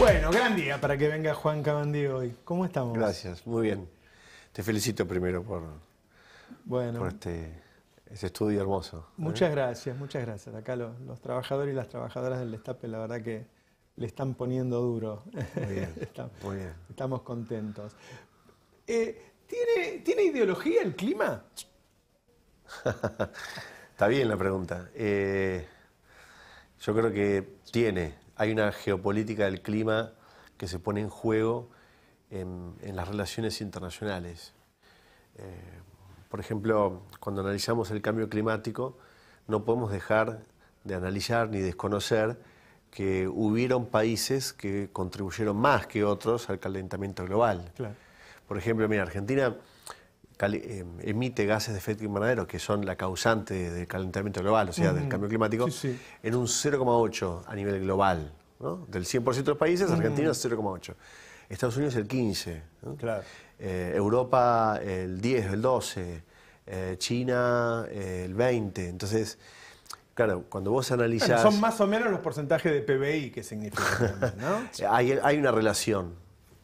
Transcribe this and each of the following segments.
Bueno, gran día para que venga Juan Cabandí hoy. ¿Cómo estamos? Gracias, muy bien. Te felicito primero por, bueno, este, estudio hermoso. ¿eh? Muchas gracias, muchas gracias. Acá los, los, trabajadores y las trabajadoras del estape, la verdad que le están poniendo duro. Muy bien, estamos, estamos, contentos. Eh, ¿tiene, ¿Tiene ideología el clima? Está bien la pregunta. Eh, yo creo que tiene hay una geopolítica del clima que se pone en juego en, las relaciones internacionales. Eh, por ejemplo, cuando analizamos el cambio climático, no podemos dejar de analizar ni desconocer que hubieron países que contribuyeron más que otros al calentamiento global. Claro. Por ejemplo, mira, Argentina em, emite gases de efecto invernadero, que son la causante del calentamiento global, o sea, del cambio climático, en un 0,8 a nivel global. Del 100% de los países, Argentina es 0,8%. Estados Unidos el 15%. Eh, Europa el 10, el 12%. Eh, China eh, el 20%. Entonces, claro, cuando vos analizás... son más o menos los porcentajes de PBI que significan, hay, una relación.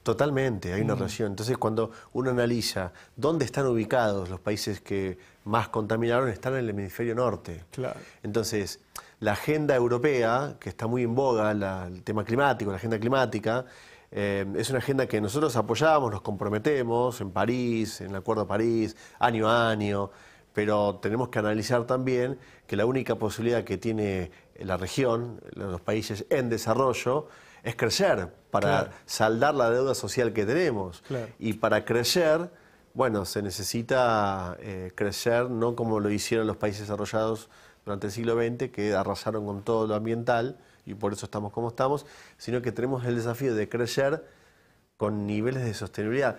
Totalmente, hay una relación. Entonces, cuando uno analiza dónde están ubicados los países que más contaminaron, están en el hemisferio norte. Claro. Entonces, la agenda europea, que está muy en boga, el tema climático, la agenda climática, eh, es una agenda que nosotros apoyamos, nos comprometemos en París, en el Acuerdo de París, año a año, pero tenemos que analizar también que la única posibilidad que tiene la región, los países en desarrollo, es crecer para saldar la deuda social que tenemos. Y para crecer, bueno, se necesita eh, crecer no como lo hicieron los países desarrollados durante el siglo XX que arrasaron con todo lo ambiental y por eso estamos como estamos, sino que tenemos el desafío de crecer con niveles de sostenibilidad,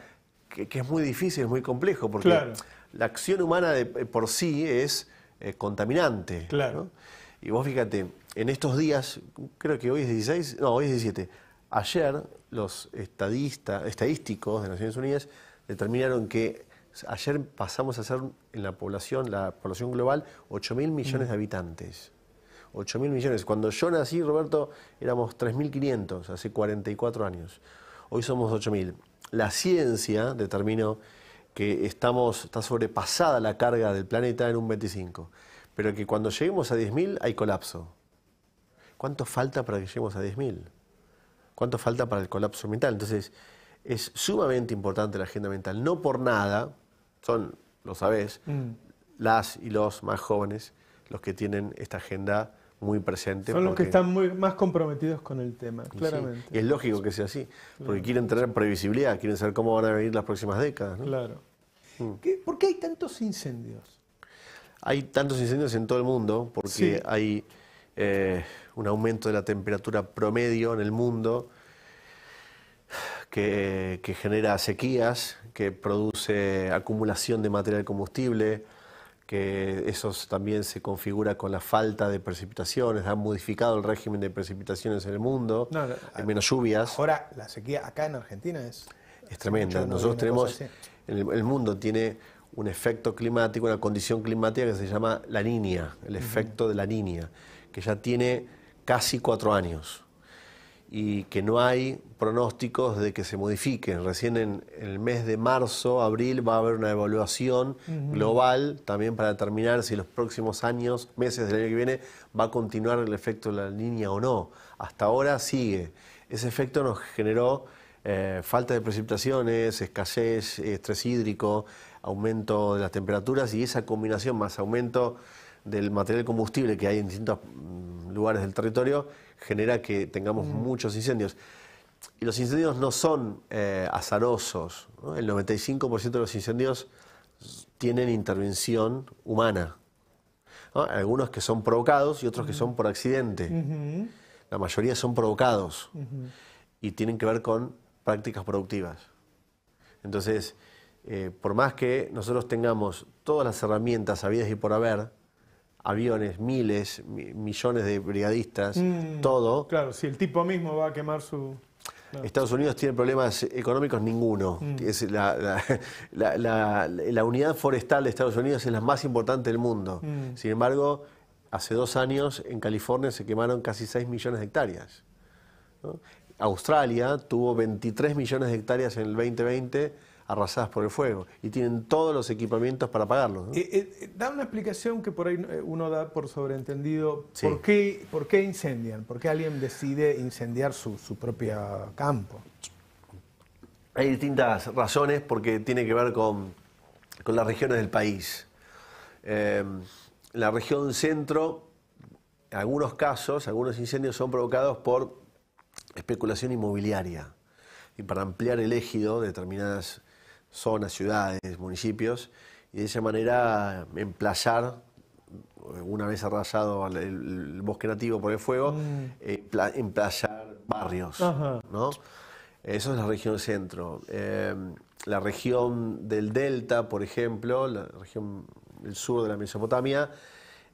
que, es muy difícil, es muy complejo, porque la acción humana eh, por sí es eh, contaminante. Claro. Y vos fíjate, en estos días, creo que hoy es 16, no, hoy es 17, ayer los estadistas, estadísticos de Naciones Unidas determinaron que Ayer pasamos a ser en la población, la población global, 8 mil millones de mm. habitantes. 8 mil millones. Cuando yo nací, Roberto, éramos 3.500, hace 44 años. Hoy somos 8.000. La ciencia determinó que estamos, está sobrepasada la carga del planeta en un 25, pero que cuando lleguemos a 10.000 hay colapso. ¿Cuánto falta para que lleguemos a 10.000? ¿Cuánto falta para el colapso mental? Entonces, es sumamente importante la agenda mental. No por nada, son, lo sabés, mm. las y los más jóvenes los que tienen esta agenda muy presente. Son los que están más comprometidos con el tema, claramente. Y es lógico que sea así, porque quieren tener previsibilidad, quieren saber cómo van a venir las próximas décadas. Claro. Mm. ¿Por qué hay tantos incendios? Hay tantos incendios en todo el mundo porque hay eh, un aumento de la temperatura promedio en el mundo que, genera sequías, que produce acumulación de material combustible, que eso también se configura con la falta de precipitaciones, han modificado el régimen de precipitaciones en el mundo, hay menos lluvias. Ahora la sequía acá en Argentina es... tremenda. Nosotros tenemos, el, mundo tiene un efecto climático, una condición climática que se llama la niña, el efecto de la niña, que ya tiene casi cuatro años y que no hay pronósticos de que se modifiquen. Recién en el mes de marzo, abril, va a haber una evaluación global también para determinar si los próximos años, meses del año que viene, va a continuar el efecto de la línea o no. Hasta ahora sigue. Ese efecto nos generó eh, falta de precipitaciones, escasez, estrés hídrico, aumento de las temperaturas y esa combinación más aumento del material combustible que hay en distintas lugares del territorio genera que tengamos muchos incendios. Y los incendios no son eh, azarosos. El 95% de los incendios tienen intervención humana. Algunos que son provocados y otros que son por accidente. La mayoría son provocados y tienen que ver con prácticas productivas. Entonces, eh, por más que nosotros tengamos todas las herramientas habidas y por haber, aviones, miles, millones de brigadistas, mm, todo. Claro, si el tipo mismo va a quemar su... Estados Unidos tiene problemas económicos ninguno. Mm. la, unidad forestal de Estados Unidos es la más importante del mundo. Mm. Sin embargo, hace dos años en California se quemaron casi 6 millones de hectáreas. Australia tuvo 23 millones de hectáreas en el 2020 arrasadas por el fuego y tienen todos los equipamientos para pagarlos. Eh, eh, eh, da una explicación que por ahí uno da por sobreentendido. ¿Por, qué, ¿Por qué incendian? ¿Por qué alguien decide incendiar su, su propio campo? Hay distintas razones porque tiene que ver con, las regiones del país. Em, la región centro, en algunos casos, algunos incendios son provocados por especulación inmobiliaria y para ampliar el ejido de determinadas zonas, ciudades, municipios, y de esa manera emplazar, una vez arrasado el, bosque nativo por el fuego, mm. eh, emplazar barrios. ¿no? Eso es la región centro. Em, la región del delta, por ejemplo, la región del sur de la Mesopotamia,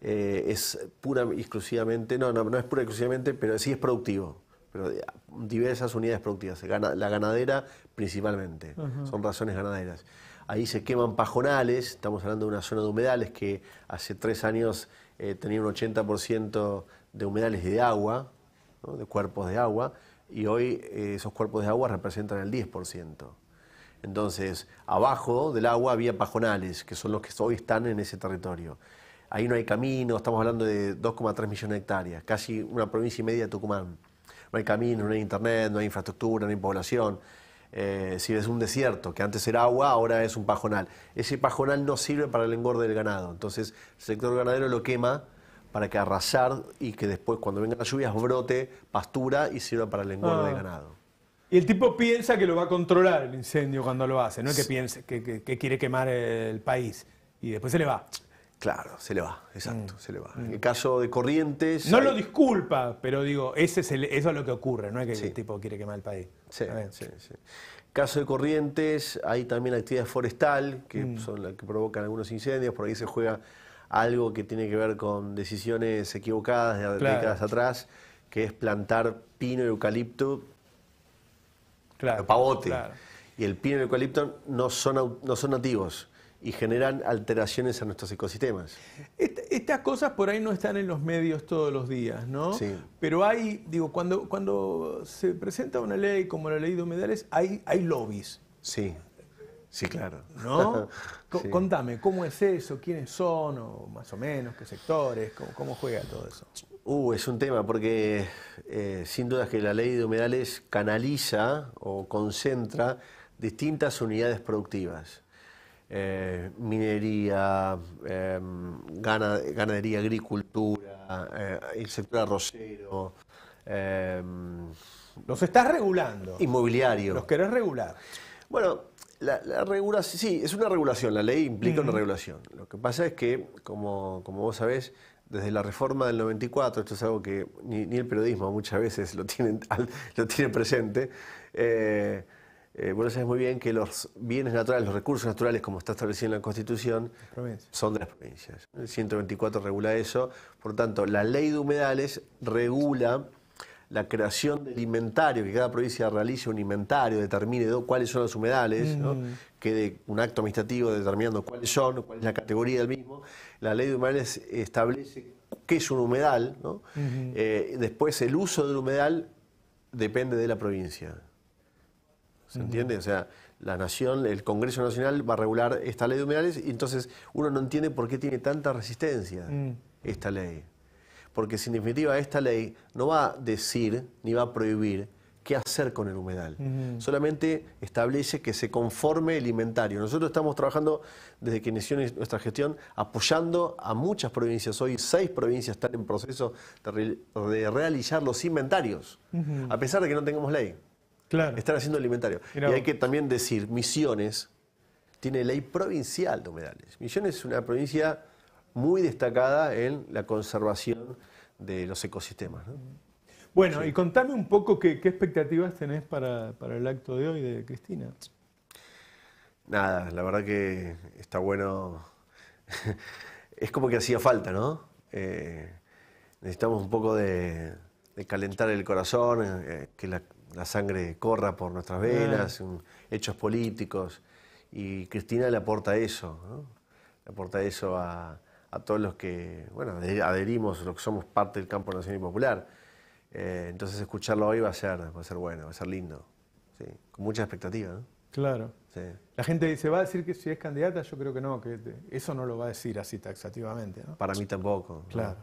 eh, es pura exclusivamente, no, no, no es pura exclusivamente, pero sí es productivo pero eh, diversas unidades productivas, la ganadera principalmente, son razones ganaderas. Ahí se queman pajonales, estamos hablando de una zona de humedales que hace tres años eh, tenía un 80% de humedales y de agua, de cuerpos de agua, y hoy eh, esos cuerpos de agua representan el 10%. Entonces, abajo del agua había pajonales, que son los que hoy están en ese territorio. Ahí no hay camino, estamos hablando de 2,3 millones de hectáreas, casi una provincia y media de Tucumán no hay camino, no hay internet, no hay infraestructura, no hay población. Eh, si es un desierto, que antes era agua, ahora es un pajonal. Ese pajonal no sirve para el engorde del ganado. Entonces, el sector ganadero lo quema para que arrasar y que después, cuando vengan las lluvias, brote pastura y sirva para el engorde del ah. ganado. Y el tipo piensa que lo va a controlar el incendio cuando lo hace, no es que piense que quiere quemar el país. Y después se le va. Claro, se le va, exacto, mm. se le va. En mm. el caso de Corrientes. No lo disculpa, pero digo, ese es eso es lo que ocurre, no es que el tipo quiere quemar el país. Sí, sí, sí. Caso de Corrientes, hay también actividad forestal, que mm. son las que provocan algunos incendios, por ahí se juega algo que tiene que ver con decisiones equivocadas de décadas atrás, que es plantar pino y eucalipto claro, pavote. Y el pino y el eucalipto no son, no son nativos y generan alteraciones a nuestros ecosistemas. estas cosas por ahí no están en los medios todos los días, ¿no? Sí. Pero hay, digo, cuando, cuando se presenta una ley como la ley de humedales, hay, hay lobbies. Sí, sí, claro. ¿No? Contame, ¿cómo es eso? ¿Quiénes son? O más o menos, ¿qué sectores? ¿Cómo, juega todo eso? Uh, es un tema, porque eh, sin duda es que la ley de humedales canaliza o concentra distintas unidades productivas. Eh, minería, em, ganadería, agricultura, eh, el sector arrocero. Em, Los estás regulando. Inmobiliario. Los querés regular. Bueno, la, regulación, sí, es una regulación, la ley implica una regulación. Lo que pasa es que, como, vos sabés, desde la reforma del 94, esto es algo que ni, el periodismo muchas veces lo tiene presente, eh, eh, sabés muy bien que los bienes naturales, los recursos naturales, como está establecido en la Constitución, son de las provincias. El 124 regula eso. Por tanto, la ley de humedales regula la creación del inventario, que cada provincia realice un inventario, determine cuáles son los humedales, que ¿no? quede un acto administrativo determinando cuáles son, cuál es la categoría del mismo. La ley de humedales establece qué es un humedal. Eh, después, el uso del humedal depende de la provincia. ¿Se entiende? O sea, la Nación, el Congreso Nacional va a regular esta ley de humedales y entonces uno no entiende por qué tiene tanta resistencia mm. esta ley. Porque, sin definitiva, esta ley no va a decir ni va a prohibir qué hacer con el humedal. Solamente establece que se conforme el inventario. Nosotros estamos trabajando desde que inició nuestra gestión apoyando a muchas provincias. Hoy seis provincias están en proceso de, realizar los inventarios, a pesar de que no tengamos ley. Están haciendo alimentario Y hay que también decir, Misiones tiene ley provincial de humedales. Misiones es una provincia muy destacada en la conservación de los ecosistemas. Bueno, y contame un poco qué, expectativas tenés para, el acto de hoy de Cristina. Nada, la verdad que está bueno. es como que hacía falta, ¿no? Eh, necesitamos un poco de, calentar el corazón, eh, que la, la sangre corra por nuestras venas, hechos políticos. Y Cristina le aporta eso, le aporta eso a, todos los que bueno, adherimos, los que somos parte del campo nacional y popular. Eh, entonces escucharlo hoy va a ser, va a ser bueno, va a ser lindo, ¿sí? con mucha expectativa. Claro. La gente dice, ¿va a decir que si es candidata? Yo creo que no, que eso no lo va a decir así taxativamente. Para mí tampoco. Claro.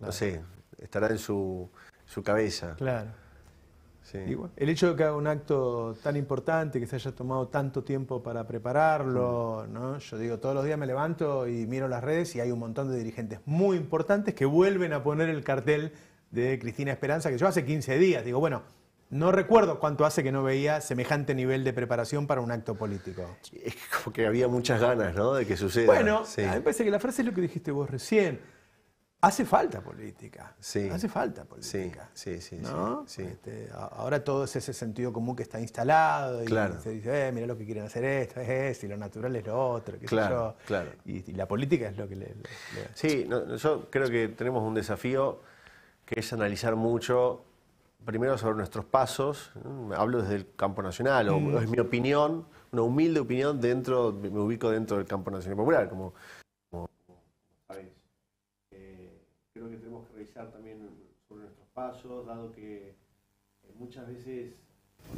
¿no? sé, estará en su, su cabeza. Claro el hecho de que haga un acto tan importante, que se haya tomado tanto tiempo para prepararlo, mm. ¿no? yo digo, todos los días me levanto y miro las redes y hay un montón de dirigentes muy importantes que vuelven a poner el cartel de Cristina Esperanza, que yo hace 15 días, digo, bueno, no recuerdo cuánto hace que no veía semejante nivel de preparación para un acto político. Es como que había muchas ganas, ¿no? De que suceda. Bueno, me parece que la frase es lo que dijiste vos recién Hace falta política. Sí. Hace falta política. Sí, sí, sí. Este, ahora todo es ese sentido común que está instalado. Y se dice, eh, mira lo que quieren hacer esto, es y lo natural es lo otro, claro, Y, la política es lo que le. Sí, yo creo que tenemos un desafío que es analizar mucho, primero sobre nuestros pasos. Hablo desde el campo nacional, mm. es mi opinión, una humilde opinión dentro, me ubico dentro del campo nacional popular, como también sobre nuestros pasos, dado que eh, muchas veces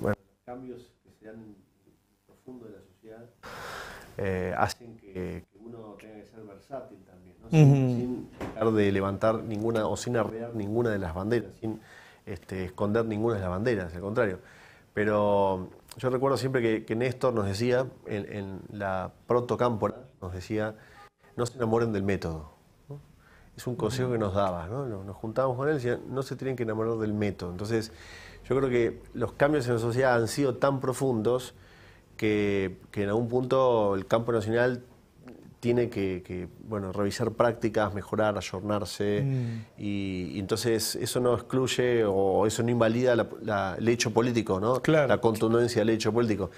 los cambios que se dan profundos de la sociedad eh, hacen que, uno tenga que ser versátil también, sin, dejar de levantar ninguna o sin arrear ninguna de las banderas, sin este, esconder ninguna de las banderas, al contrario. Pero yo recuerdo siempre que, Néstor nos decía, en, en la protocámpora, nos decía, no se enamoren del método, es un consejo que nos daba, ¿no? Nos juntábamos con él y no se tienen que enamorar del método. Entonces, yo creo que los cambios en la sociedad han sido tan profundos que, en algún punto el campo nacional tiene que, bueno, revisar prácticas, mejorar, ayornarse. Mm. Y, entonces eso no excluye o eso no invalida el hecho político, ¿no? Claro. La contundencia del hecho político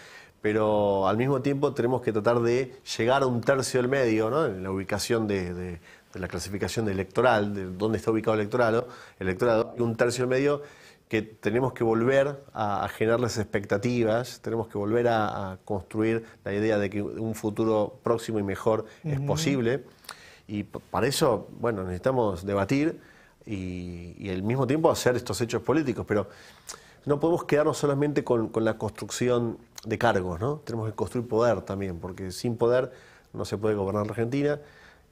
pero al mismo tiempo tenemos que tratar de llegar a un tercio del medio, ¿no? en la ubicación de, de la clasificación electoral, de dónde está ubicado el electorado, y un tercio del medio que tenemos que volver a, a generar las expectativas, tenemos que volver a, construir la idea de que un futuro próximo y mejor es posible. Y para eso, bueno, necesitamos debatir y, al mismo tiempo hacer estos hechos políticos, pero no podemos quedarnos solamente con, con la construcción de cargos, ¿no? Tenemos que construir poder también, porque sin poder no se puede gobernar la Argentina.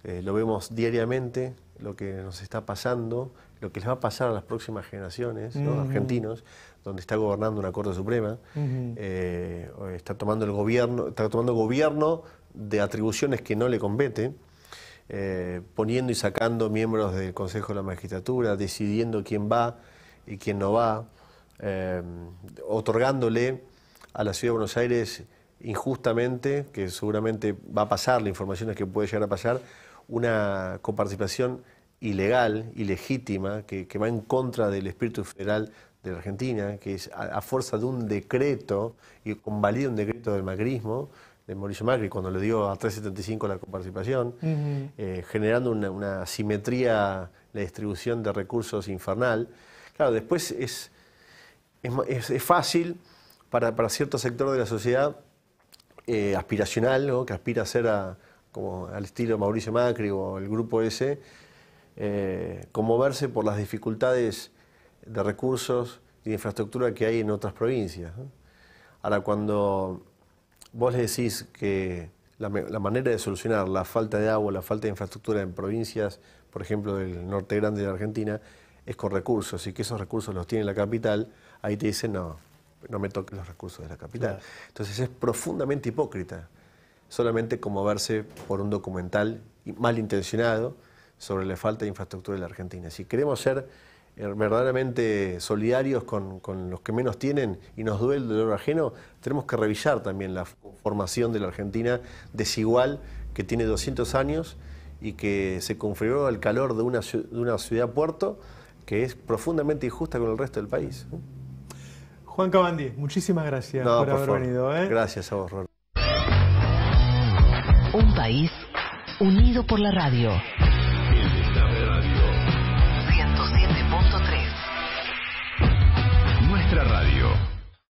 Eh, lo vemos diariamente, lo que nos está pasando, lo que les va a pasar a las próximas generaciones, los argentinos, donde está gobernando una Corte Suprema, eh, está tomando el gobierno, está tomando gobierno de atribuciones que no le competen, eh, poniendo y sacando miembros del Consejo de la Magistratura, decidiendo quién va y quién no va, otorgándole a la Ciudad de Buenos Aires injustamente, que seguramente va a pasar, la información es que puede llegar a pasar, una coparticipación ilegal, ilegítima, que, va en contra del espíritu federal de la Argentina, que es a, fuerza de un decreto, y convalida un decreto del macrismo, de Mauricio Macri, cuando le dio a 375 la coparticipación, eh, generando una, una simetría, la distribución de recursos infernal. Claro, después es, es, fácil para, cierto sector de la sociedad eh, aspiracional, ¿no? que aspira a ser a, como al estilo Mauricio Macri o el grupo ese, eh, conmoverse por las dificultades de recursos y de infraestructura que hay en otras provincias. Ahora, cuando vos le decís que la, manera de solucionar la falta de agua, la falta de infraestructura en provincias, por ejemplo, del norte grande de Argentina, es con recursos y que esos recursos los tiene la capital, ahí te dicen no, no me toques los recursos de la capital. Entonces es profundamente hipócrita solamente como verse por un documental mal intencionado sobre la falta de infraestructura de la Argentina. Si queremos ser eh, verdaderamente solidarios con, los que menos tienen y nos duele el dolor ajeno, tenemos que revisar también la formación de la Argentina desigual que tiene 200 años y que se configuró al calor de una, de una ciudad-puerto que es profundamente injusta con el resto del país. ¿eh? Juan Cabandí, muchísimas gracias por, haber venido. ¿eh? Gracias a vos, unido por la radio.